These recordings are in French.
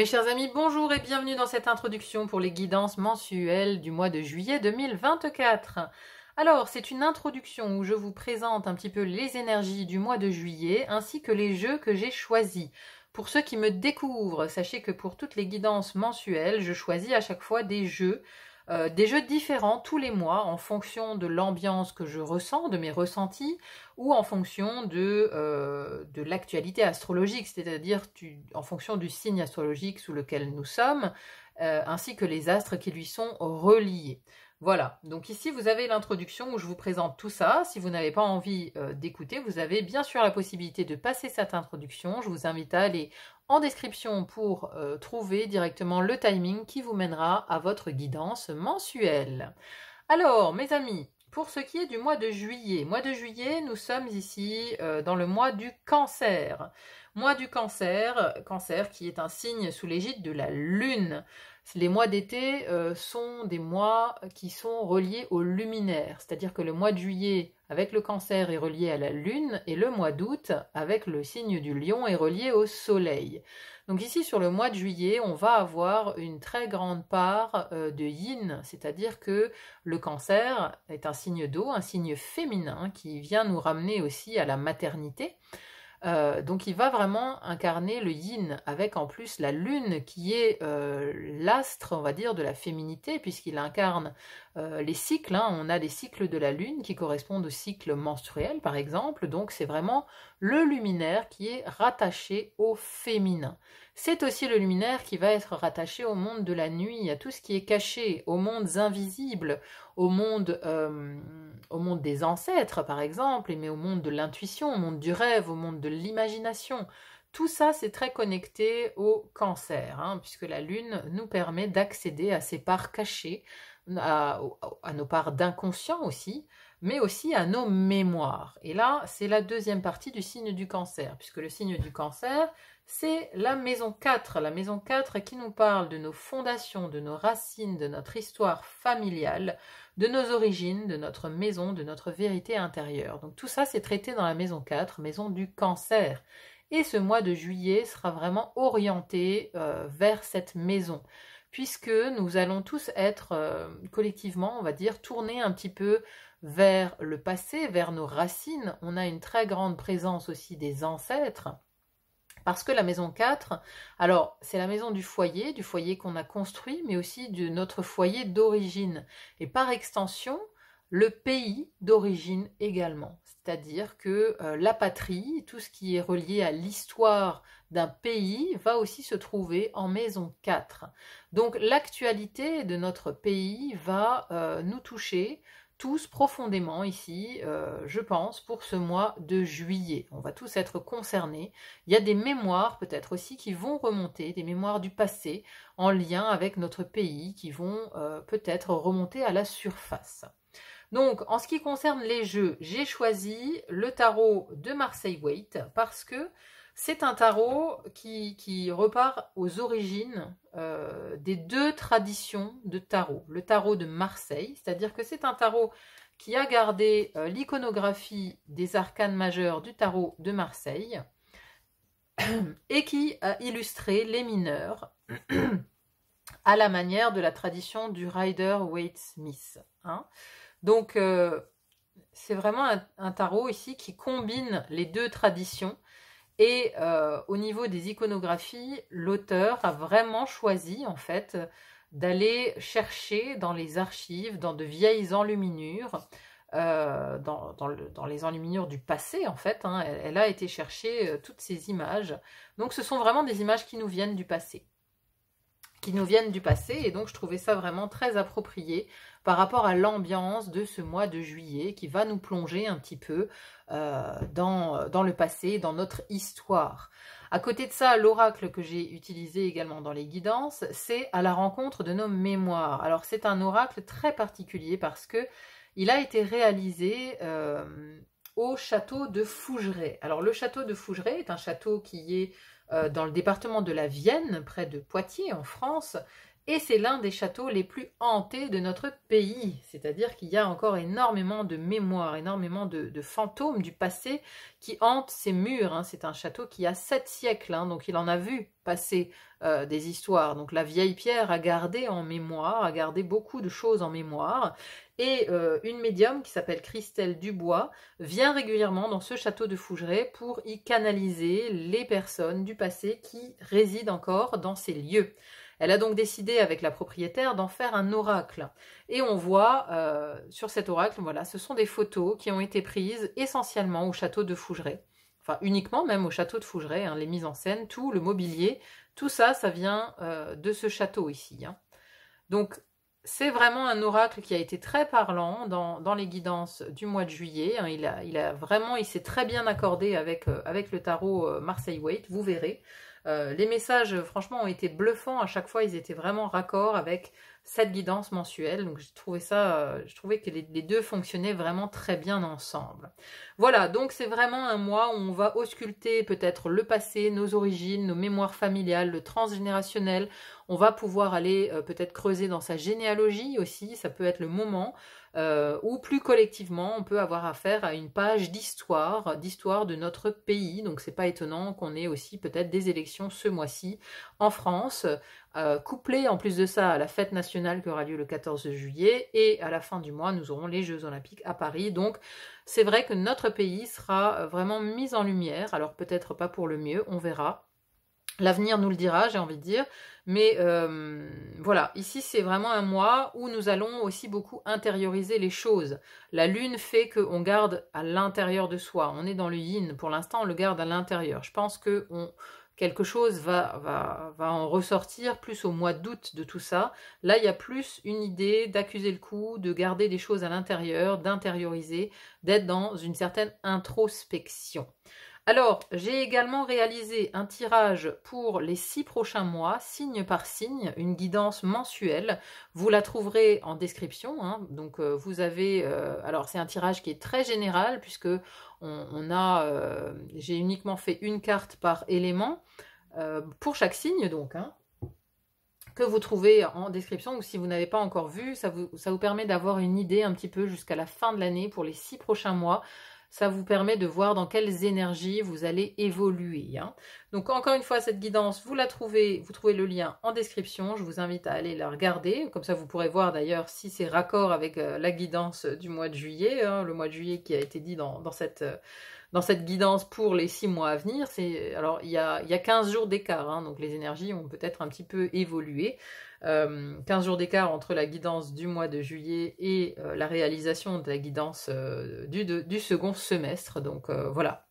Mes chers amis, bonjour et bienvenue dans cette introduction pour les guidances mensuelles du mois de juillet 2024. Alors, c'est une introduction où je vous présente un petit peu les énergies du mois de juillet ainsi que les jeux que j'ai choisis. Pour ceux qui me découvrent, sachez que pour toutes les guidances mensuelles, je choisis à chaque fois des jeux euh, des jeux différents tous les mois en fonction de l'ambiance que je ressens, de mes ressentis, ou en fonction de, euh, de l'actualité astrologique, c'est-à-dire en fonction du signe astrologique sous lequel nous sommes, euh, ainsi que les astres qui lui sont reliés. Voilà, donc ici vous avez l'introduction où je vous présente tout ça. Si vous n'avez pas envie euh, d'écouter, vous avez bien sûr la possibilité de passer cette introduction. Je vous invite à aller en description pour euh, trouver directement le timing qui vous mènera à votre guidance mensuelle. Alors, mes amis, pour ce qui est du mois de juillet, mois de juillet, nous sommes ici euh, dans le mois du cancer. Mois du cancer, cancer qui est un signe sous l'égide de la lune les mois d'été euh, sont des mois qui sont reliés au luminaire, c'est-à-dire que le mois de juillet avec le cancer est relié à la lune et le mois d'août avec le signe du lion est relié au soleil. Donc ici sur le mois de juillet, on va avoir une très grande part euh, de yin, c'est-à-dire que le cancer est un signe d'eau, un signe féminin qui vient nous ramener aussi à la maternité. Euh, donc il va vraiment incarner le yin, avec en plus la lune qui est euh, l'astre, on va dire, de la féminité, puisqu'il incarne euh, les cycles. Hein, on a les cycles de la Lune qui correspondent au cycle menstruel, par exemple. Donc, c'est vraiment le luminaire qui est rattaché au féminin. C'est aussi le luminaire qui va être rattaché au monde de la nuit, à tout ce qui est caché, aux mondes invisibles, au monde, euh, au monde des ancêtres, par exemple, mais au monde de l'intuition, au monde du rêve, au monde de l'imagination. Tout ça, c'est très connecté au cancer, hein, puisque la Lune nous permet d'accéder à ces parts cachées, à, nos parts d'inconscient aussi, mais aussi à nos mémoires. Et là, c'est la deuxième partie du signe du cancer, puisque le signe du cancer, c'est la maison 4, la maison 4 qui nous parle de nos fondations, de nos racines, de notre histoire familiale, de nos origines, de notre maison, de notre vérité intérieure. Donc tout ça, c'est traité dans la maison 4, maison du cancer. Et ce mois de juillet sera vraiment orienté euh, vers cette maison puisque nous allons tous être euh, collectivement, on va dire, tournés un petit peu vers le passé, vers nos racines. On a une très grande présence aussi des ancêtres. Parce que la maison 4, alors c'est la maison du foyer, du foyer qu'on a construit, mais aussi de notre foyer d'origine. Et par extension, le pays d'origine également. C'est-à-dire que euh, la patrie, tout ce qui est relié à l'histoire d'un pays, va aussi se trouver en maison 4. Donc l'actualité de notre pays va euh, nous toucher tous profondément ici, euh, je pense, pour ce mois de juillet. On va tous être concernés. Il y a des mémoires peut-être aussi qui vont remonter, des mémoires du passé en lien avec notre pays, qui vont peut-être remonter à la surface. Donc, en ce qui concerne les jeux, j'ai choisi le tarot de Marseille waite parce que c'est un tarot qui, repart aux origines euh, des deux traditions de tarot. Le tarot de Marseille, c'est-à-dire que c'est un tarot qui a gardé euh, l'iconographie des arcanes majeurs du tarot de Marseille et qui a illustré les mineurs à la manière de la tradition du Rider Waite Smith. Hein. Donc, euh, c'est vraiment un, tarot ici qui combine les deux traditions. Et euh, au niveau des iconographies, l'auteur a vraiment choisi, en fait, d'aller chercher dans les archives, dans de vieilles enluminures, euh, dans, les enluminures du passé, en fait. Hein. elle, a été chercher toutes ces images. Donc, ce sont vraiment des images qui nous viennent du passé qui nous viennent du passé et donc je trouvais ça vraiment très approprié par rapport à l'ambiance de ce mois de juillet qui va nous plonger un petit peu euh, dans, dans le passé, dans notre histoire. À côté de ça, l'oracle que j'ai utilisé également dans les guidances, c'est à la rencontre de nos mémoires. Alors c'est un oracle très particulier parce que il a été réalisé euh, au château de Fougeray. Alors le château de Fougeray est un château qui est euh, dans le département de la Vienne, près de Poitiers en France, et c'est l'un des châteaux les plus hantés de notre pays. C'est-à-dire qu'il y a encore énormément de mémoires, énormément de, fantômes du passé qui hantent ces murs. Hein. C'est un château qui a sept siècles, hein. donc il en a vu passer euh, des histoires. Donc la vieille pierre a gardé en mémoire, a gardé beaucoup de choses en mémoire. Et euh, une médium qui s'appelle Christelle Dubois vient régulièrement dans ce château de Fougeray pour y canaliser les personnes du passé qui résident encore dans ces lieux. Elle a donc décidé avec la propriétaire d'en faire un oracle. Et on voit euh, sur cet oracle, voilà, ce sont des photos qui ont été prises essentiellement au château de Fougeray. Enfin, uniquement même au château de Fougeray, hein, les mises en scène, tout, le mobilier, tout ça, ça vient euh, de ce château ici. Hein. Donc, c'est vraiment un oracle qui a été très parlant dans, dans les guidances du mois de juillet. Hein. il, a, il, a, vraiment, il s'est très bien accordé avec, euh, avec le tarot Marseille Waite, vous verrez. Euh, les messages, franchement, ont été bluffants. À chaque fois, ils étaient vraiment raccord avec cette guidance mensuelle. Donc, j'ai ça, euh, je trouvais que les, deux fonctionnaient vraiment très bien ensemble. Voilà, donc c'est vraiment un mois où on va ausculter peut-être le passé, nos origines, nos mémoires familiales, le transgénérationnel. On va pouvoir aller euh, peut-être creuser dans sa généalogie aussi, ça peut être le moment euh, où plus collectivement on peut avoir affaire à une page d'histoire, d'histoire de notre pays. Donc c'est pas étonnant qu'on ait aussi peut-être des élections ce mois-ci en France, euh, couplées en plus de ça à la fête nationale qui aura lieu le 14 juillet et à la fin du mois nous aurons les Jeux Olympiques à Paris. Donc c'est vrai que notre pays sera vraiment mis en lumière, alors peut-être pas pour le mieux, on verra L'avenir nous le dira, j'ai envie de dire. Mais euh, voilà, ici c'est vraiment un mois où nous allons aussi beaucoup intérioriser les choses. La lune fait qu'on garde à l'intérieur de soi. On est dans le yin. Pour l'instant, on le garde à l'intérieur. Je pense que quelque chose va, va, en ressortir plus au mois d'août de tout ça. Là, il y a plus une idée d'accuser le coup, de garder des choses à l'intérieur, d'intérioriser, d'être dans une certaine introspection. Alors, j'ai également réalisé un tirage pour les six prochains mois, signe par signe, une guidance mensuelle. Vous la trouverez en description. Hein. Donc, euh, vous avez. Euh, alors, c'est un tirage qui est très général puisque on, a. Euh, j'ai uniquement fait une carte par élément pour chaque signe, donc. Hein, que vous trouvez en description ou si vous n'avez pas encore vu, ça vous, ça vous permet d'avoir une idée un petit peu jusqu'à la fin de l'année pour les six prochains mois ça vous permet de voir dans quelles énergies vous allez évoluer. Hein. Donc encore une fois, cette guidance, vous la trouvez, vous trouvez le lien en description. Je vous invite à aller la regarder. Comme ça, vous pourrez voir d'ailleurs si c'est raccord avec euh, la guidance du mois de juillet, hein, le mois de juillet qui a été dit dans, cette euh, dans cette guidance pour les six mois à venir, c'est alors il y a, y a 15 jours d'écart, hein, donc les énergies ont peut-être un petit peu évolué. 15 euh, jours d'écart entre la guidance du mois de juillet et euh, la réalisation de la guidance euh, du, second semestre. Donc voilà,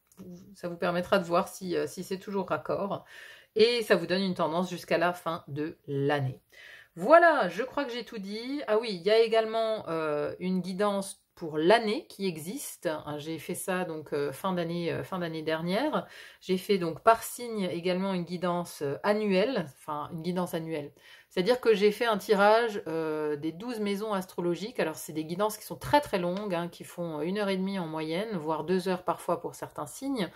ça vous permettra de voir si, c'est toujours raccord. Et ça vous donne une tendance jusqu'à la fin de l'année. Voilà, je crois que j'ai tout dit. Ah oui, il y a également une guidance pour l'année qui existe. Hein, j'ai fait ça donc fin d'année fin d'année dernière. J'ai fait donc par signe également une guidance annuelle, enfin une guidance annuelle. C'est-à-dire que j'ai fait un tirage euh, des 12 maisons astrologiques. Alors, c'est des guidances qui sont très très longues, hein, qui font une heure et demie en moyenne, voire deux heures parfois pour certains signes,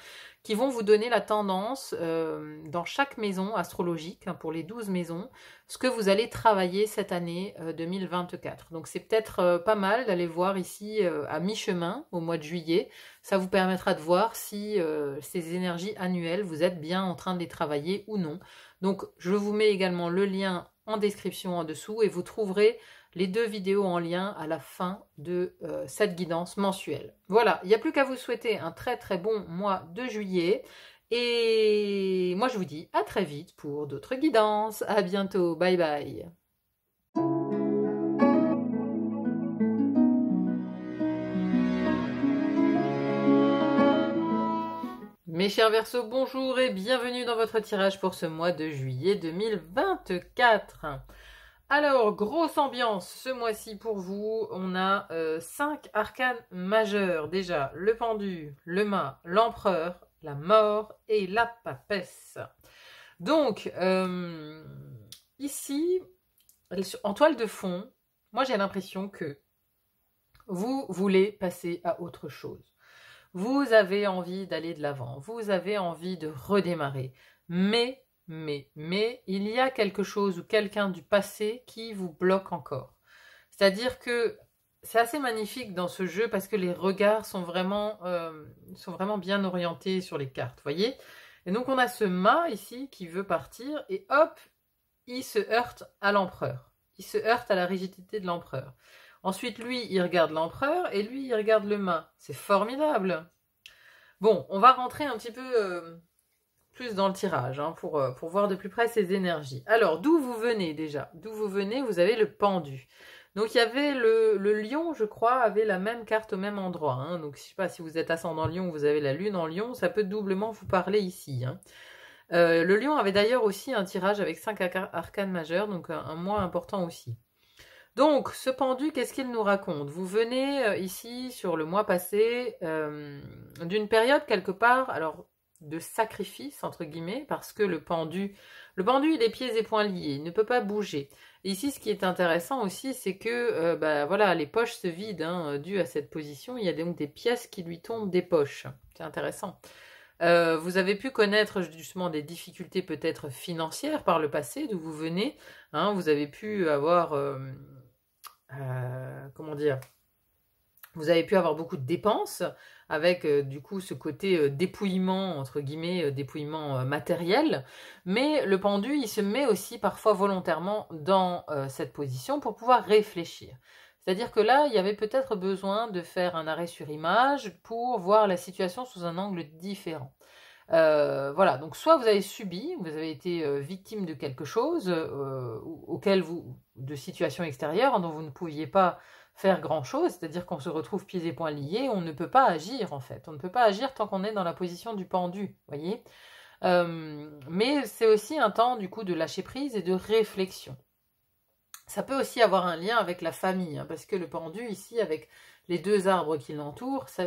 qui vont vous donner la tendance euh, dans chaque maison astrologique, hein, pour les 12 maisons, ce que vous allez travailler cette année 2024. Euh, Donc, c'est peut-être pas mal d'aller voir ici à mi-chemin, au mois de juillet. Ça vous permettra de voir si ces énergies annuelles, vous êtes bien en train de les travailler ou non. Donc, je vous mets également le lien en description en dessous et vous trouverez les deux vidéos en lien à la fin de euh, cette guidance mensuelle. Voilà, il n'y a plus qu'à vous souhaiter un très très bon mois de juillet et moi je vous dis à très vite pour d'autres guidances. À bientôt, bye bye. Mes chers Verseaux, bonjour et bienvenue dans votre tirage pour ce mois de juillet 2024. Alors, grosse ambiance ce mois-ci pour vous. On a euh, cinq arcanes majeurs déjà. Le pendu, le mât, l'empereur, la mort et la papesse. Donc, euh, ici, en toile de fond, moi j'ai l'impression que vous voulez passer à autre chose vous avez envie d'aller de l'avant, vous avez envie de redémarrer. Mais, mais, mais, il y a quelque chose ou quelqu'un du passé qui vous bloque encore. C'est-à-dire que c'est assez magnifique dans ce jeu parce que les regards sont vraiment, euh, sont vraiment bien orientés sur les cartes, voyez Et donc on a ce mât ici qui veut partir et hop, il se heurte à l'empereur. Il se heurte à la rigidité de l'empereur. Ensuite, lui, il regarde l'empereur et lui, il regarde le main. C'est formidable. Bon, on va rentrer un petit peu euh, plus dans le tirage hein, pour, euh, pour voir de plus près ses énergies. Alors, d'où vous venez déjà D'où vous venez Vous avez le pendu. Donc il y avait le, lion, je crois, avait la même carte au même endroit. Hein. Donc je sais pas si vous êtes ascendant lion, vous avez la lune en lion, ça peut doublement vous parler ici. Hein. Euh, le lion avait d'ailleurs aussi un tirage avec cinq arcanes majeures, donc un, un mois important aussi. Donc, ce pendu, qu'est-ce qu'il nous raconte Vous venez euh, ici, sur le mois passé, euh, d'une période quelque part, alors de sacrifice, entre guillemets, parce que le pendu, le pendu, il est pieds et poings liés, il ne peut pas bouger. Ici, ce qui est intéressant aussi, c'est que, euh, bah, voilà, les poches se vident, hein, dû à cette position, il y a donc des pièces qui lui tombent des poches. C'est intéressant. vous avez pu connaître justement des difficultés peut-être financières par le passé d'où vous venez. Hein. vous avez pu avoir euh, comment dire, vous avez pu avoir beaucoup de dépenses avec euh, du coup ce côté euh, dépouillement entre guillemets dépouillement matériel mais le pendu il se met aussi parfois volontairement dans cette position pour pouvoir réfléchir c'est-à-dire que là il y avait peut-être besoin de faire un arrêt sur image pour voir la situation sous un angle différent voilà, donc soit vous avez subi, vous avez été victime de quelque chose auquel vous, de situations extérieures dont vous ne pouviez pas faire grand-chose, c'est-à-dire qu'on se retrouve pieds et poings liés, on ne peut pas agir en fait. On ne peut pas agir tant qu'on est dans la position du pendu, voyez euh, Mais c'est aussi un temps du coup de lâcher prise et de réflexion. Ça peut aussi avoir un lien avec la famille, hein, parce que le pendu ici, avec les deux arbres qui l'entourent, ça,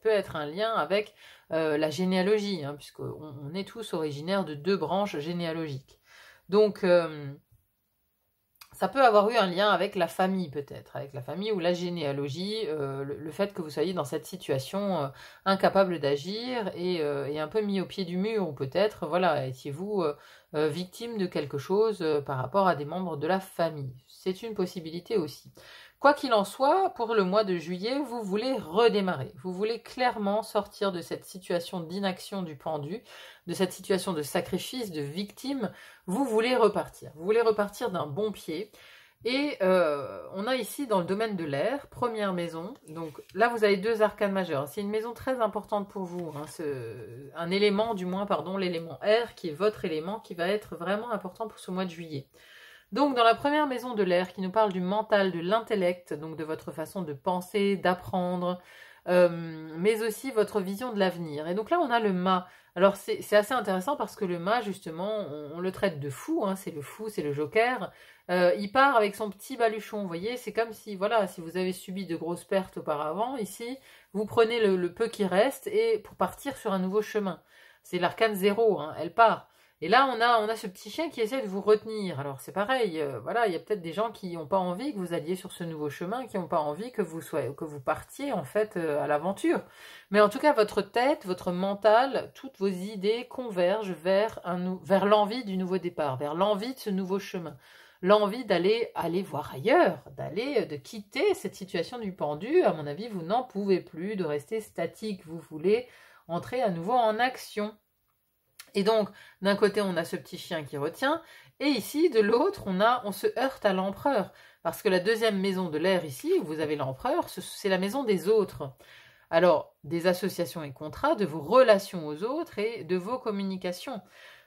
peut être un lien avec euh, la généalogie, hein, puisqu'on on est tous originaires de deux branches généalogiques. Donc, euh, ça peut avoir eu un lien avec la famille peut-être, avec la famille ou la généalogie, euh, le, fait que vous soyez dans cette situation euh, incapable d'agir euh, et, un peu mis au pied du mur ou peut-être, voilà, étiez-vous victime de quelque chose par rapport à des membres de la famille. C'est une possibilité aussi. Quoi qu'il en soit, pour le mois de juillet, vous voulez redémarrer. Vous voulez clairement sortir de cette situation d'inaction du pendu, de cette situation de sacrifice, de victime. Vous voulez repartir. Vous voulez repartir d'un bon pied. Et euh, on a ici dans le domaine de l'air, première maison. Donc là, vous avez deux arcades majeures. C'est une maison très importante pour vous. Hein, un élément, du moins, pardon, l'élément air, qui est votre élément, qui va être vraiment important pour ce mois de juillet. Donc dans la première maison de l'air qui nous parle du mental, de l'intellect, donc de votre façon de penser, d'apprendre, euh, mais aussi votre vision de l'avenir. Et donc là on a le mât. Alors c'est assez intéressant parce que le mât justement on, le traite de fou, hein. c'est le fou, c'est le joker. Euh, il part avec son petit baluchon, vous voyez, c'est comme si, voilà, si vous avez subi de grosses pertes auparavant, ici, vous prenez le, peu qui reste et pour partir sur un nouveau chemin. C'est l'arcane zéro, hein. elle part. Et là, on a, on a ce petit chien qui essaie de vous retenir. Alors c'est pareil, euh, voilà, il y a peut-être des gens qui n'ont pas envie que vous alliez sur ce nouveau chemin, qui n'ont pas envie que vous soyez, que vous partiez en fait euh, à l'aventure. Mais en tout cas, votre tête, votre mental, toutes vos idées convergent vers vers l'envie du nouveau départ, vers l'envie de ce nouveau chemin, l'envie d'aller aller voir ailleurs, d'aller euh, de quitter cette situation du pendu. À mon avis, vous n'en pouvez plus de rester statique. Vous voulez entrer à nouveau en action. Et donc, d'un côté, on a ce petit chien qui retient, et ici, de l'autre, on a, on se heurte à l'empereur, parce que la deuxième maison de l'air ici, où vous avez l'empereur, c'est la maison des autres. Alors, des associations et contrats, de vos relations aux autres et de vos communications.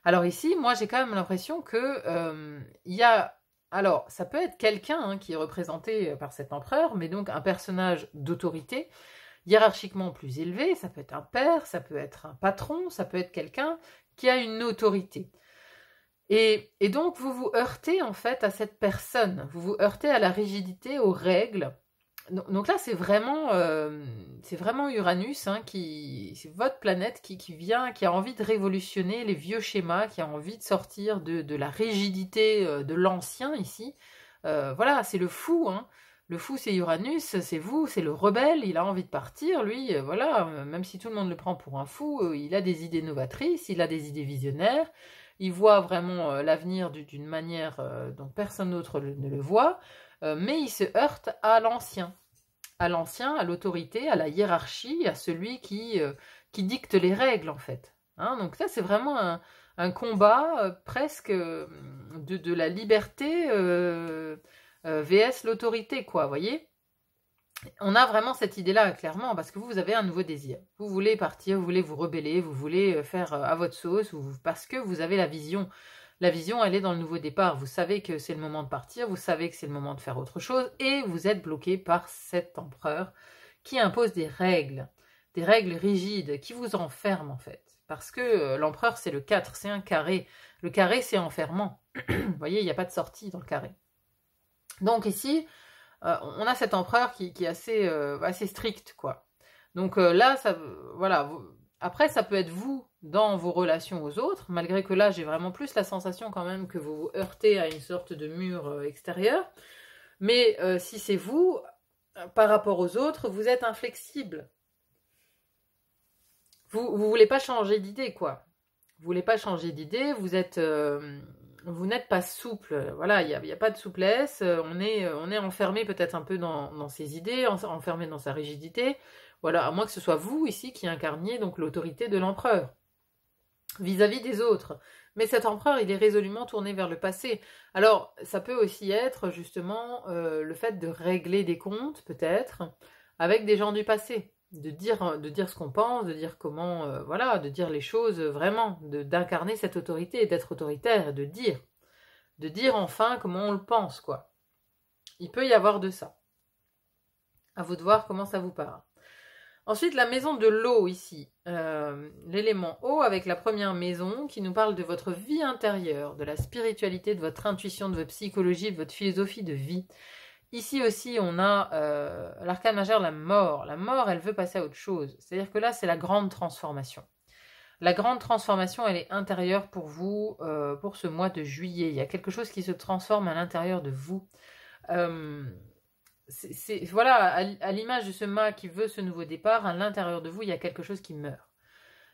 Alors ici, moi, j'ai quand même l'impression que euh, il y a alors, ça peut être quelqu'un hein, qui est représenté euh, par cet empereur, mais donc un personnage d'autorité, hiérarchiquement plus élevé, ça peut être un père, ça peut être un patron, ça peut être quelqu'un qui a une autorité. Et, donc, vous vous heurtez en fait à cette personne, vous vous heurtez à la rigidité, aux règles. Donc, là, c'est vraiment, euh, c'est vraiment Uranus, hein, qui, c'est votre planète qui, qui, vient, qui a envie de révolutionner les vieux schémas, qui a envie de sortir de, de la rigidité euh, de l'ancien ici. Euh, voilà, c'est le fou. Hein. Le fou, c'est Uranus, c'est vous, c'est le rebelle, il a envie de partir, lui, euh, voilà, euh, même si tout le monde le prend pour un fou, euh, il a des idées novatrices, il a des idées visionnaires, il voit vraiment l'avenir d'une manière dont personne d'autre ne le voit, mais il se heurte à l'ancien, à l'ancien, à l'autorité, à la hiérarchie, à celui qui, qui dicte les règles, en fait. Hein. donc ça, c'est vraiment un, combat presque de, la liberté euh, VS l'autorité, quoi, voyez on a vraiment cette idée-là, clairement, parce que vous, vous avez un nouveau désir. Vous voulez partir, vous voulez vous rebeller, vous voulez euh, faire euh, à votre sauce, parce que vous avez la vision. La vision, elle est dans le nouveau départ. Vous savez que c'est le moment de partir, vous savez que c'est le moment de faire autre chose, et vous êtes bloqué par cet empereur qui impose des règles, des règles rigides, qui vous enferment en fait. Parce que l'empereur, c'est le 4, c'est un carré. Le carré, c'est enfermant. vous voyez, il n'y a pas de sortie dans le carré. Donc ici, euh, on a cet empereur qui, est euh, assez, strict, quoi. Donc euh, là, ça, voilà. après, ça peut être vous dans vos relations aux autres, malgré que là, j'ai vraiment plus la sensation quand même que vous vous heurtez à une sorte de mur extérieur. Mais si c'est vous, par rapport aux autres, vous êtes inflexible. Vous ne voulez pas changer d'idée, quoi. Vous voulez pas changer d'idée, vous êtes vous n'êtes pas souple. Voilà, il n'y a, pas de souplesse. Euh, on est, euh, on est enfermé peut-être un peu dans, ses idées, enfermé dans sa rigidité. Voilà, à moins que ce soit vous ici qui incarniez donc l'autorité de l'empereur vis-à-vis des autres. Mais cet empereur, il est résolument tourné vers le passé. Alors, ça peut aussi être justement euh, le fait de régler des comptes, peut-être, avec des gens du passé de dire, euh, de dire ce qu'on pense, de dire comment, euh, voilà, de dire les choses euh, vraiment, d'incarner cette autorité, d'être autoritaire, de dire, de dire enfin comment on le pense, quoi. Il peut y avoir de ça. À vous de voir comment ça vous parle. Ensuite, la maison de l'eau ici, l'élément eau avec la première maison qui nous parle de votre vie intérieure, de la spiritualité, de votre intuition, de votre psychologie, de votre philosophie de vie. Ici aussi, on a euh, l'arcane majeur, la mort. La mort, elle veut passer à autre chose. C'est-à-dire que là, c'est la grande transformation. La grande transformation, elle est intérieure pour vous, euh, pour ce mois de juillet. Il y a quelque chose qui se transforme à l'intérieur de vous. Euh, voilà, à, l'image de ce mât qui veut ce nouveau départ, à l'intérieur de vous, il y a quelque chose qui meurt.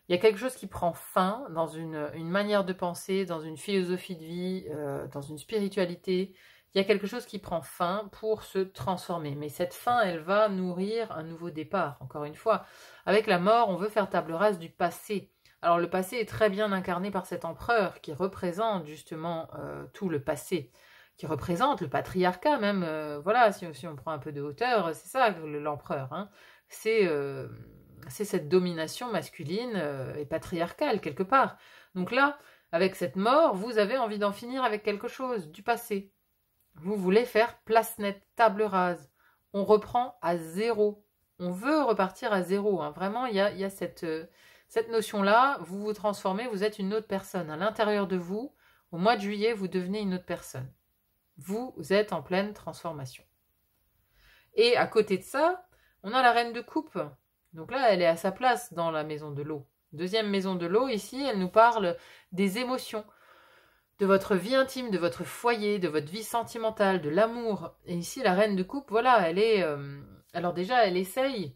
Il y a quelque chose qui prend fin dans une manière de penser, dans une philosophie de vie, dans une spiritualité, il y a quelque chose qui prend fin pour se transformer. Mais cette fin, elle va nourrir un nouveau départ, encore une fois. Avec la mort, on veut faire table rase du passé. Alors le passé est très bien incarné par cet empereur qui représente justement euh, tout le passé, qui représente le patriarcat même. Euh, voilà, si, on prend un peu de hauteur, c'est ça l'empereur. Hein. Euh, c'est cette domination masculine et patriarcale quelque part. Donc là, avec cette mort, vous avez envie d'en finir avec quelque chose du passé. Vous voulez faire place nette, table rase. On reprend à zéro. On veut repartir à zéro. Hein. Vraiment, il y a, cette, euh, cette notion-là. Vous vous transformez, vous êtes une autre personne. À l'intérieur de vous, au mois de juillet, vous devenez une autre personne. Vous êtes en pleine transformation. Et à côté de ça, on a la reine de coupe. Donc là, elle est à sa place dans la maison de l'eau. Deuxième maison de l'eau, ici, elle nous parle des émotions de votre vie intime, de votre foyer, de votre vie sentimentale, de l'amour. Et ici, la reine de coupe, voilà, elle est... Euh, alors déjà, elle essaye.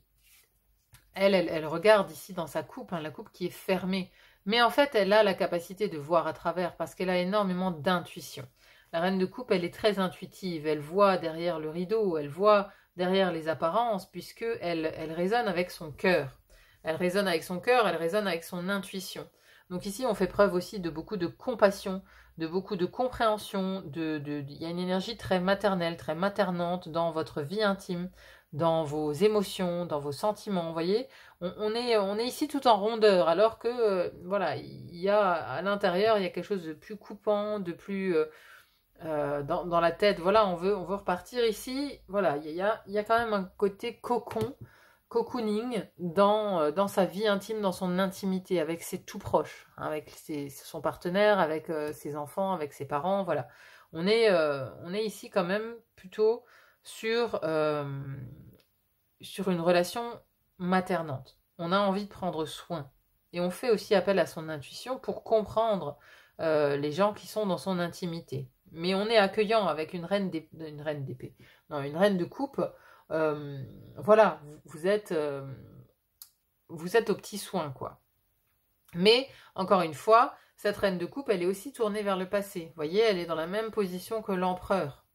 Elle, elle, regarde ici dans sa coupe, hein, la coupe qui est fermée. Mais en fait, elle a la capacité de voir à travers parce qu'elle a énormément d'intuition. La reine de coupe, elle est très intuitive. Elle voit derrière le rideau, elle voit derrière les apparences, puisque elle, elle résonne avec son cœur. Elle résonne avec son cœur, elle résonne avec son intuition. Donc ici, on fait preuve aussi de beaucoup de compassion, de beaucoup de compréhension. De, de, il y a une énergie très maternelle, très maternante dans votre vie intime, dans vos émotions, dans vos sentiments. Vous voyez, on, est, on est ici tout en rondeur, alors que euh, voilà, il y a à l'intérieur, il y a quelque chose de plus coupant, de plus euh, euh, dans, dans, la tête. Voilà, on veut, on veut repartir ici. Voilà, il y a, il y a quand même un côté cocon cocooning dans, euh, dans sa vie intime, dans son intimité, avec ses tout proches, hein, avec son partenaire, avec euh, ses enfants, avec ses parents, voilà. On est, euh, on est ici quand même plutôt sur, sur une relation maternante. On a envie de prendre soin. Et on fait aussi appel à son intuition pour comprendre les gens qui sont dans son intimité. Mais on est accueillant avec une reine d'épée, non, une reine de coupe euh, voilà, vous êtes, vous êtes euh, aux petits soins, quoi. Mais, encore une fois, cette reine de coupe, elle est aussi tournée vers le passé. Vous voyez, elle est dans la même position que l'empereur.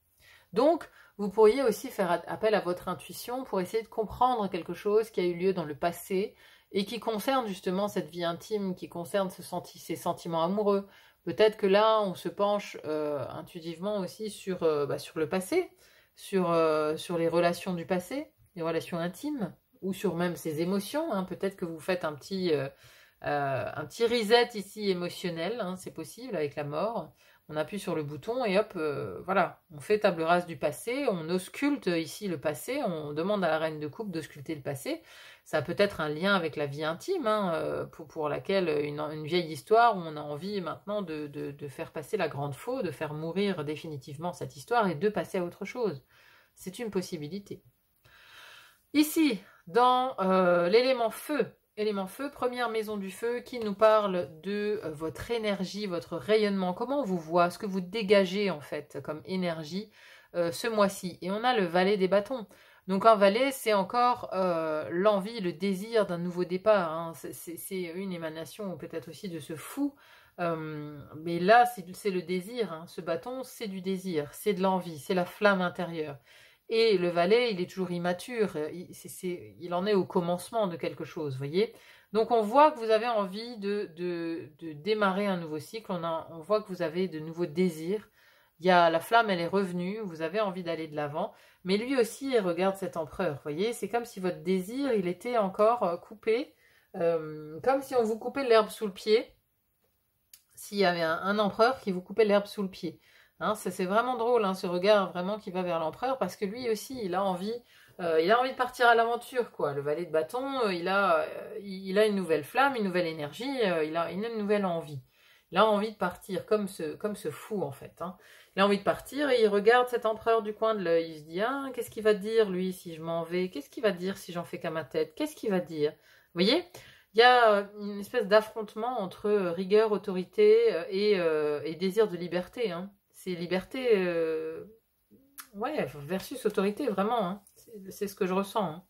Donc, vous pourriez aussi faire appel à votre intuition pour essayer de comprendre quelque chose qui a eu lieu dans le passé et qui concerne justement cette vie intime, qui concerne ces sentiments amoureux. Peut-être que là, on se penche euh, intuitivement aussi sur, bah, sur le passé, sur, euh, sur les relations du passé, les relations intimes, ou sur même ses émotions. Hein. Peut-être que vous faites un petit, euh, euh, un petit reset ici émotionnel, hein, c'est possible avec la mort on appuie sur le bouton et hop, euh, voilà, on fait table rase du passé, on ausculte ici le passé, on demande à la reine de coupe d'ausculter le passé. Ça a peut-être un lien avec la vie intime, hein, euh, pour, laquelle une, vieille histoire, on a envie maintenant de, faire passer la grande faux, de faire mourir définitivement cette histoire et de passer à autre chose. C'est une possibilité. Ici, dans euh, l'élément feu, Élément feu, première maison du feu qui nous parle de euh, votre énergie, votre rayonnement, comment on vous voit, ce que vous dégagez en fait comme énergie euh, ce mois-ci. Et on a le valet des bâtons. Donc un valet, c'est encore euh, l'envie, le désir d'un nouveau départ. Hein. C'est une émanation peut-être aussi de ce fou. mais là, c'est le désir. Hein. Ce bâton, c'est du désir, c'est de l'envie, c'est la flamme intérieure. Et le valet, il est toujours immature, il, en est au commencement de quelque chose, voyez. Donc on voit que vous avez envie de, de, démarrer un nouveau cycle, on, voit que vous avez de nouveaux désirs, il y a, la flamme, elle est revenue, vous avez envie d'aller de l'avant, mais lui aussi, il regarde cet empereur, voyez, c'est comme si votre désir, il était encore euh, coupé, euh, comme si on vous coupait l'herbe sous le pied, s'il y avait un empereur qui vous coupait l'herbe sous le pied. Hein, c'est vraiment drôle hein, ce regard vraiment qui va vers l'empereur parce que lui aussi il a envie, euh, il a envie de partir à l'aventure quoi. Le valet de bâton, euh, il a, euh, il a une nouvelle flamme, une nouvelle énergie, il a, une nouvelle envie. Il a envie de partir comme ce, comme ce fou en fait. Hein. Il a envie de partir et il regarde cet empereur du coin de l'œil. Il se dit ah, qu'est-ce qu'il va dire lui si je m'en vais Qu'est-ce qu'il va dire si j'en fais qu'à ma tête Qu'est-ce qu'il va dire Vous voyez il y a une espèce d'affrontement entre rigueur, autorité et, et désir de liberté. Hein c'est liberté euh, ouais, versus autorité, vraiment. Hein. C'est ce que je ressens. Hein.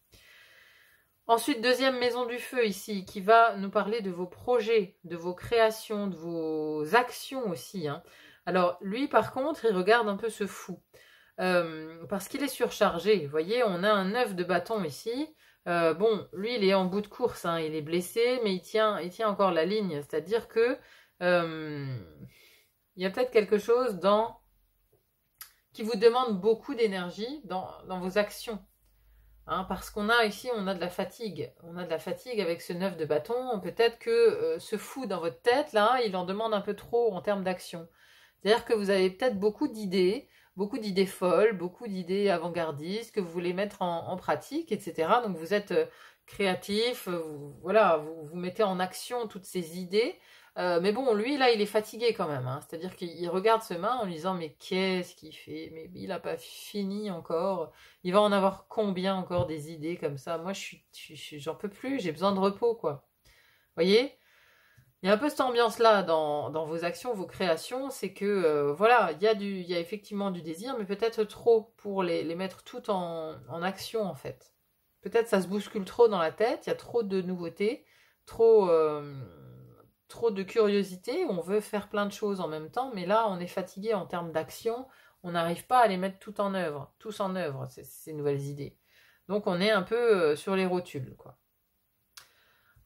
Ensuite, deuxième maison du feu ici, qui va nous parler de vos projets, de vos créations, de vos actions aussi. Hein. Alors lui, par contre, il regarde un peu ce fou. Euh, parce qu'il est surchargé. Vous voyez, on a un œuf de bâton ici. Euh, bon, lui, il est en bout de course, il est blessé, mais il tient, il tient encore la ligne. C'est-à-dire que il y a peut-être quelque chose dans qui vous demande beaucoup d'énergie dans, vos actions. Hein, parce qu'on a ici, on a de la fatigue. On a de la fatigue avec ce neuf de bâton. Peut-être que euh, ce fou dans votre tête, là, il en demande un peu trop en termes d'action. C'est-à-dire que vous avez peut-être beaucoup d'idées, beaucoup d'idées folles, beaucoup d'idées avant-gardistes que vous voulez mettre en, pratique, etc. Donc vous êtes euh, créatif, euh, voilà, vous mettez en action toutes ces idées euh, mais bon, lui, là, il est fatigué quand même. Hein. C'est-à-dire qu'il regarde ce main en lui disant Mais qu'est-ce qu'il fait Mais il n'a pas fini encore. Il va en avoir combien encore des idées comme ça Moi, je j'en peux plus. J'ai besoin de repos, quoi. Vous voyez il y a un peu cette ambiance-là dans, vos actions, vos créations, c'est que euh, voilà, il y, a a effectivement du désir, mais peut-être trop pour les, mettre toutes en, action en fait. Peut-être ça se bouscule trop dans la tête, il y a trop de nouveautés, trop euh, trop de curiosité, on veut faire plein de choses en même temps, mais là, on est fatigué en termes d'action, on n'arrive pas à les mettre tout en œuvre, tous en œuvre, ces, nouvelles idées. Donc, on est un peu euh, sur les rotules, quoi.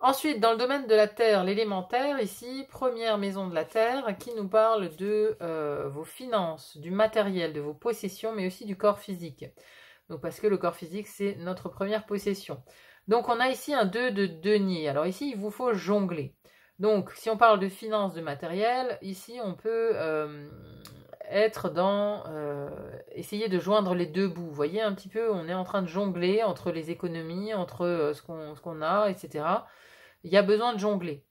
Ensuite, dans le domaine de la Terre, l'élémentaire, ici, première maison de la Terre, qui nous parle de euh, vos finances, du matériel, de vos possessions, mais aussi du corps physique. Donc, parce que le corps physique, c'est notre première possession. Donc, on a ici un 2 de denier. Alors ici, il vous faut jongler. Donc, si on parle de finances, de matériel, ici, on peut euh, être dans... Euh, essayer de joindre les deux bouts. Vous voyez, un petit peu, on est en train de jongler entre les économies, entre euh, ce qu'on a, etc. Il y a besoin de jongler.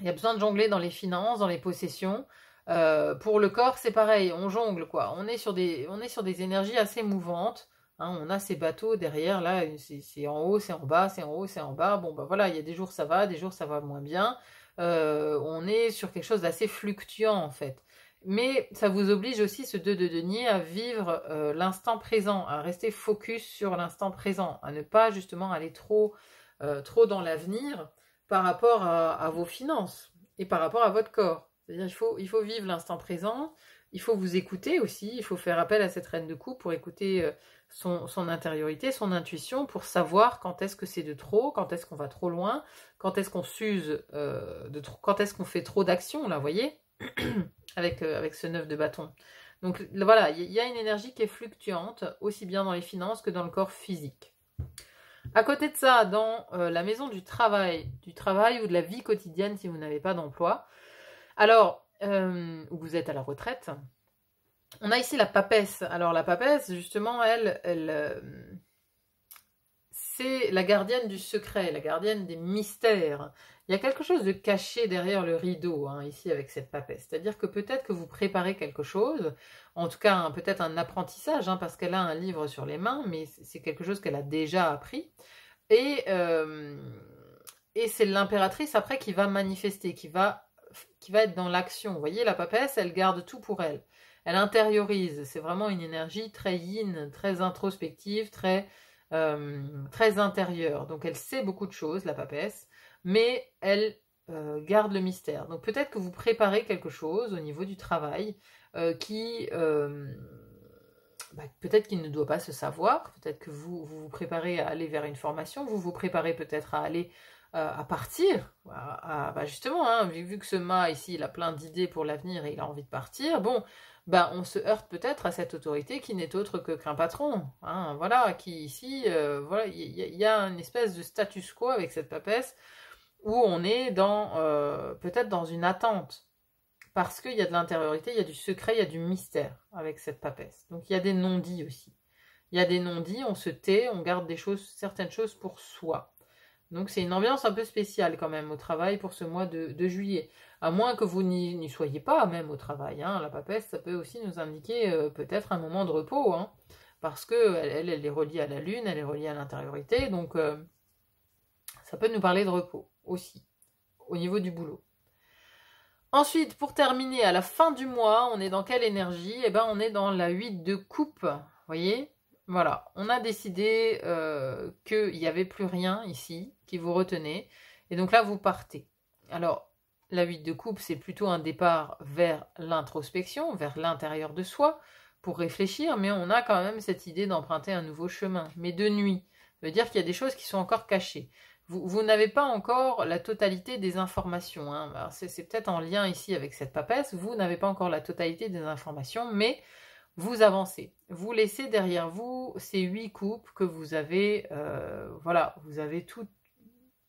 Il y a besoin de jongler dans les finances, dans les possessions. pour le corps, c'est pareil, on jongle, quoi. On est, sur des, on est sur des énergies assez mouvantes. Hein, on a ces bateaux derrière, là, c'est en haut, c'est en bas, c'est en haut, c'est en bas. Bon, ben voilà, il y a des jours ça va, des jours ça va moins bien. Euh, on est sur quelque chose d'assez fluctuant, en fait. Mais ça vous oblige aussi, ce 2 de denier, à vivre euh, l'instant présent, à rester focus sur l'instant présent, à ne pas justement aller trop, euh, trop dans l'avenir par rapport à, vos finances et par rapport à votre corps. C'est-à-dire il faut, il faut vivre l'instant présent, il faut vous écouter aussi, il faut faire appel à cette reine de coupe pour écouter son, son, intériorité, son intuition pour savoir quand est-ce que c'est de trop, quand est-ce qu'on va trop loin, quand est-ce qu'on s'use, euh, de trop, quand est-ce qu'on fait trop d'actions, là, vous voyez, avec, euh, avec ce neuf de bâton. Donc voilà, il y a une énergie qui est fluctuante, aussi bien dans les finances que dans le corps physique. À côté de ça, dans euh, la maison du travail, du travail ou de la vie quotidienne si vous n'avez pas d'emploi, alors, où vous êtes à la retraite, on a ici la papesse. Alors la papesse, justement, elle, elle euh, c'est la gardienne du secret, la gardienne des mystères. Il y a quelque chose de caché derrière le rideau, hein, ici, avec cette papesse. C'est-à-dire que peut-être que vous préparez quelque chose, en tout cas, peut-être un apprentissage, hein, parce qu'elle a un livre sur les mains, mais c'est quelque chose qu'elle a déjà appris. Euh, et, c'est l'impératrice, après, qui va manifester, qui va, qui va être dans l'action. Vous voyez, la papesse, elle garde tout pour elle elle intériorise. C'est vraiment une énergie très yin, très introspective, très, euh, très intérieure. Donc elle sait beaucoup de choses, la papesse, mais elle euh, garde le mystère. Donc peut-être que vous préparez quelque chose au niveau du travail euh, qui... Bah, peut-être qu'il ne doit pas se savoir, peut-être que vous, vous préparez à aller vers une formation, vous vous préparez peut-être à aller euh, à partir, bah, justement, hein, vu que ce mât ici, il a plein d'idées pour l'avenir et il a envie de partir, bon, bah, on se heurte peut-être à cette autorité qui n'est autre que qu'un patron, hein, voilà, qui ici, euh, voilà, il y, a une espèce de status quo avec cette papesse où on est dans euh, peut-être dans une attente parce qu'il y a de l'intériorité, il y a du secret, il y a du mystère avec cette papesse. Donc il y a des non-dits aussi. Il y a des non-dits, on se tait, on garde des choses, certaines choses pour soi. Donc c'est une ambiance un peu spéciale quand même au travail pour ce mois de, juillet. À moins que vous n'y soyez pas même au travail. Hein. La papesse, ça peut aussi nous indiquer euh, peut-être un moment de repos. Hein, parce que elle, est reliée à la lune, elle est reliée à l'intériorité. Donc euh, ça peut nous parler de repos aussi, au niveau du boulot. Ensuite, pour terminer, à la fin du mois, on est dans quelle énergie Eh bien, on est dans la 8 de coupe, voyez voilà, on a décidé euh, qu'il n'y avait plus rien ici qui vous retenait. Et donc là, vous partez. Alors, la 8 de coupe, c'est plutôt un départ vers l'introspection, vers l'intérieur de soi, pour réfléchir, mais on a quand même cette idée d'emprunter un nouveau chemin, mais de nuit. Ça veut dire qu'il y a des choses qui sont encore cachées. Vous, n'avez pas encore la totalité des informations. Hein. C'est peut-être en lien ici avec cette papesse, vous n'avez pas encore la totalité des informations, mais vous avancez. Vous laissez derrière vous ces huit coupes que vous avez, euh, voilà, vous avez tout,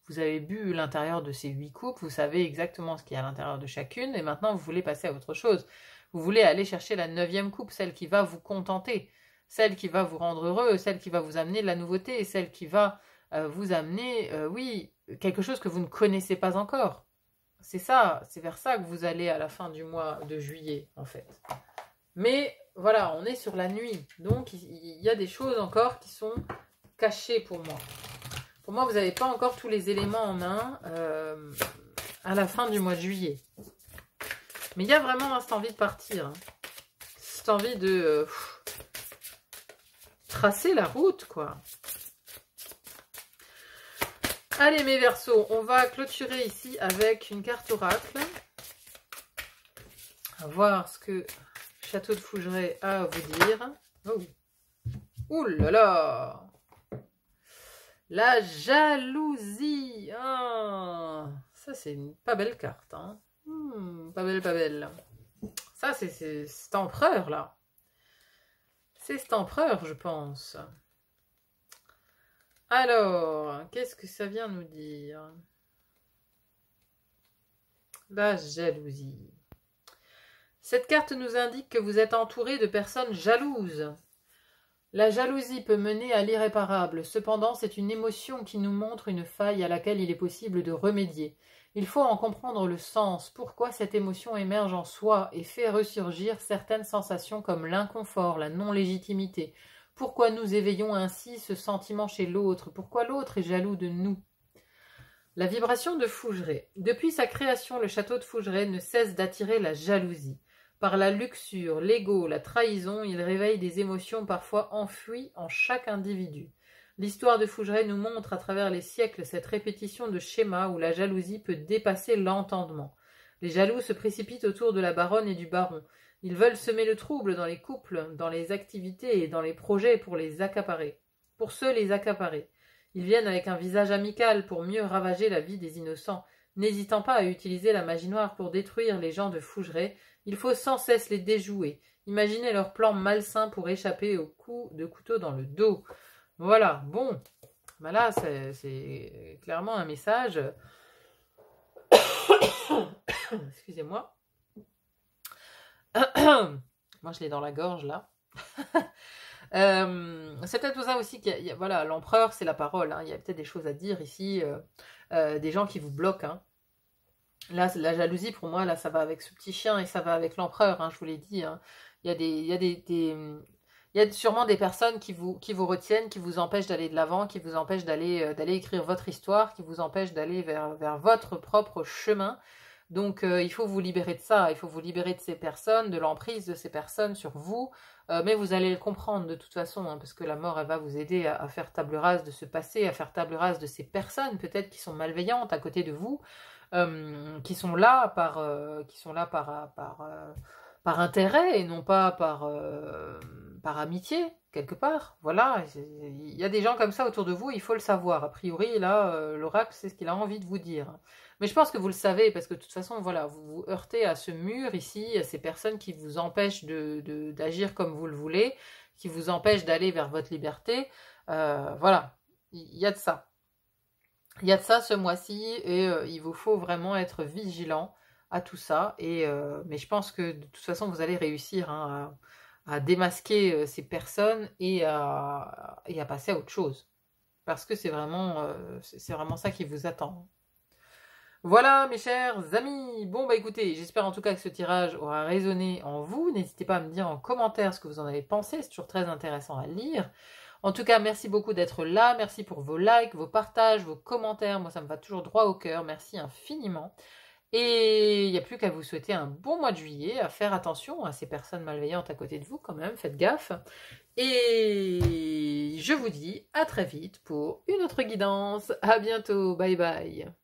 vous avez bu l'intérieur de ces huit coupes, vous savez exactement ce qu'il y a à l'intérieur de chacune, et maintenant vous voulez passer à autre chose. Vous voulez aller chercher la neuvième coupe, celle qui va vous contenter, celle qui va vous rendre heureux, celle qui va vous amener de la nouveauté, celle qui va euh, vous amener, euh, oui, quelque chose que vous ne connaissez pas encore. C'est ça, c'est vers ça que vous allez à la fin du mois de juillet, en fait. Mais voilà, on est sur la nuit. Donc, il y a des choses encore qui sont cachées pour moi. Pour moi, vous n'avez pas encore tous les éléments en main euh, à la fin du mois de juillet. Mais il y a vraiment hein, cette envie de partir. Hein. Cette envie de euh, tracer la route, quoi. Allez, mes versos, on va clôturer ici avec une carte oracle. À voir ce que Château de Fougeray à vous dire. Oh. Ouh là là La jalousie ah. Ça, c'est une pas belle carte. Hein. Hmm, pas belle, pas belle. Ça, c'est cet empereur, là. C'est cet empereur, je pense. Alors, qu'est-ce que ça vient nous dire La jalousie. Cette carte nous indique que vous êtes entouré de personnes jalouses. La jalousie peut mener à l'irréparable, cependant c'est une émotion qui nous montre une faille à laquelle il est possible de remédier. Il faut en comprendre le sens, pourquoi cette émotion émerge en soi et fait ressurgir certaines sensations comme l'inconfort, la non-légitimité, pourquoi nous éveillons ainsi ce sentiment chez l'autre, pourquoi l'autre est jaloux de nous. La vibration de Fougeray. Depuis sa création, le château de Fougeray ne cesse d'attirer la jalousie. Par la luxure, l'ego, la trahison, il réveille des émotions parfois enfouies en chaque individu. L'histoire de Fougeray nous montre à travers les siècles cette répétition de schémas où la jalousie peut dépasser l'entendement. Les jaloux se précipitent autour de la baronne et du baron. Ils veulent semer le trouble dans les couples, dans les activités et dans les projets pour les accaparer. Pour ceux les accaparer. Ils viennent avec un visage amical pour mieux ravager la vie des innocents, n'hésitant pas à utiliser la magie noire pour détruire les gens de Fougeray il faut sans cesse les déjouer. Imaginez leur plan malsain pour échapper aux coups de couteau dans le dos. Voilà, bon. Voilà, bah là, c'est clairement un message. Excusez-moi. Moi, je l'ai dans la gorge, là. Euh, c'est peut-être ça aussi que voilà, l'empereur, c'est la parole. Hein. Il y a peut-être des choses à dire ici, euh, euh, des gens qui vous bloquent. Hein. Là, la jalousie, pour moi, là, ça va avec ce petit chien et ça va avec l'empereur, hein, je vous l'ai dit. Hein. Il y a, des, il y a des, il y a sûrement des personnes qui vous, qui vous retiennent, qui vous empêchent d'aller de l'avant, qui vous empêchent d'aller euh, d'aller écrire votre histoire, qui vous empêchent d'aller vers, vers votre propre chemin. Donc euh, il faut vous libérer de ça, il faut vous libérer de ces personnes, de l'emprise de ces personnes sur vous. Euh, mais vous allez le comprendre de toute façon, hein, parce que la mort, elle va vous aider à, à, faire table rase de ce passé, à faire table rase de ces personnes peut-être qui sont malveillantes à côté de vous, euh, qui sont là par, euh, qui sont là par, euh, par, par intérêt et non pas par, par amitié quelque part. Voilà, il y a des gens comme ça autour de vous, il faut le savoir. A priori, là, l'oracle, c'est ce qu'il a envie de vous dire. Mais je pense que vous le savez, parce que de toute façon, voilà, vous vous heurtez à ce mur ici, à ces personnes qui vous empêchent de, d'agir comme vous le voulez, qui vous empêchent d'aller vers votre liberté. voilà, il y a de ça il y a de ça ce mois-ci et euh, il vous faut vraiment être vigilant à tout ça. Et, euh, mais je pense que de toute façon, vous allez réussir hein, à, démasquer euh, ces personnes et à, à, passer à autre chose. Parce que c'est vraiment, c'est vraiment ça qui vous attend. Voilà mes chers amis, bon bah écoutez, j'espère en tout cas que ce tirage aura résonné en vous. N'hésitez pas à me dire en commentaire ce que vous en avez pensé, c'est toujours très intéressant à lire. En tout cas, merci beaucoup d'être là. Merci pour vos likes, vos partages, vos commentaires. Moi, ça me va toujours droit au cœur. Merci infiniment. Et il n'y a plus qu'à vous souhaiter un bon mois de juillet, à faire attention à ces personnes malveillantes à côté de vous quand même, faites gaffe. Et je vous dis à très vite pour une autre guidance. À bientôt, bye bye.